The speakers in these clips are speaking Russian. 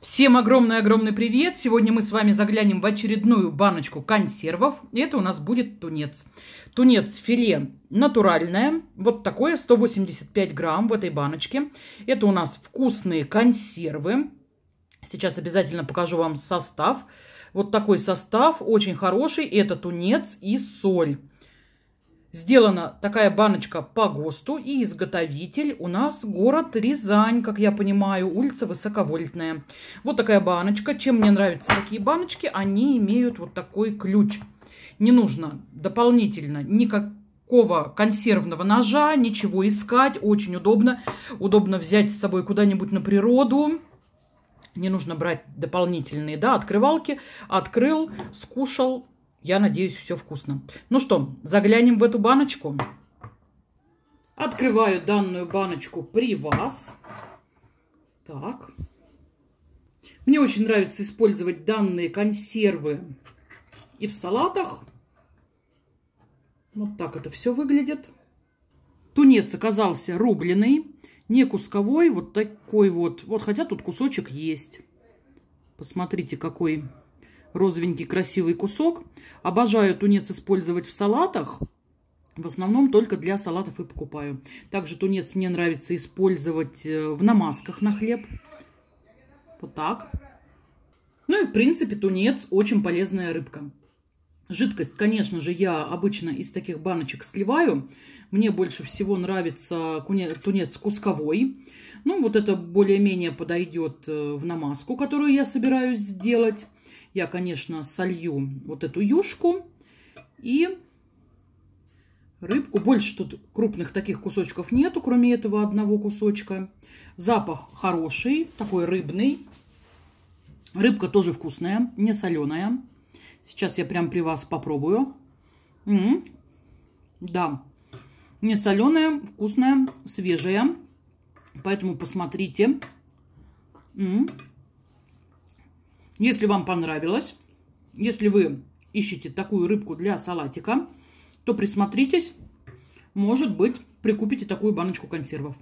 Всем огромный-огромный привет! Сегодня мы с вами заглянем в очередную баночку консервов. Это у нас будет тунец. Тунец филе натуральное, вот такое, 185 грамм в этой баночке. Это у нас вкусные консервы. Сейчас обязательно покажу вам состав. Вот такой состав, очень хороший. Это тунец и соль. Сделана такая баночка по ГОСТу и изготовитель у нас город Рязань, как я понимаю, улица Высоковольтная. Вот такая баночка. Чем мне нравятся такие баночки? Они имеют вот такой ключ. Не нужно дополнительно никакого консервного ножа, ничего искать. Очень удобно. Удобно взять с собой куда-нибудь на природу. Не нужно брать дополнительные да, открывалки. Открыл, скушал, я надеюсь, все вкусно. Ну что, заглянем в эту баночку. Открываю данную баночку при вас. Так. Мне очень нравится использовать данные консервы и в салатах. Вот так это все выглядит. Тунец оказался рубленый, не кусковой, вот такой вот. Вот, хотя тут кусочек есть. Посмотрите, какой розовенький красивый кусок. Обожаю тунец использовать в салатах. В основном только для салатов и покупаю. Также тунец мне нравится использовать э, в намазках на хлеб. Вот так. Ну и в принципе тунец очень полезная рыбка. Жидкость, конечно же, я обычно из таких баночек сливаю. Мне больше всего нравится тунец кусковой. Ну, вот это более-менее подойдет э, в намазку, которую я собираюсь сделать. Я, конечно, солью вот эту юшку и рыбку. Больше тут крупных таких кусочков нету, кроме этого одного кусочка. Запах хороший, такой рыбный. Рыбка тоже вкусная, не соленая. Сейчас я прям при вас попробую. М м-м. -м -м. Да, не соленая, вкусная, свежая. Поэтому посмотрите. М м-м. -м. Если вам понравилось, если вы ищете такую рыбку для салатика, то присмотритесь, может быть, прикупите такую баночку консервов.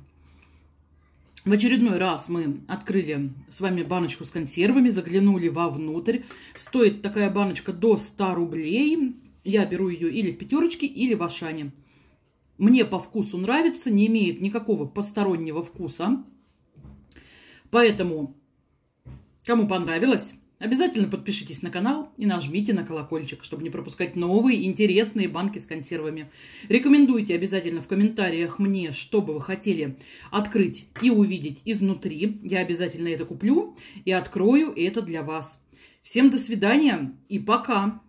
В очередной раз мы открыли с вами баночку с консервами, заглянули вовнутрь. Стоит такая баночка до 100 рублей. Я беру ее или в пятерочке, или в Ашане. Мне по вкусу нравится, не имеет никакого постороннего вкуса. Поэтому, кому понравилось, Обязательно подпишитесь на канал и нажмите на колокольчик, чтобы не пропускать новые интересные банки с консервами. Рекомендуйте обязательно в комментариях мне, что бы вы хотели открыть и увидеть изнутри. Я обязательно это куплю и открою это для вас. Всем до свидания и пока!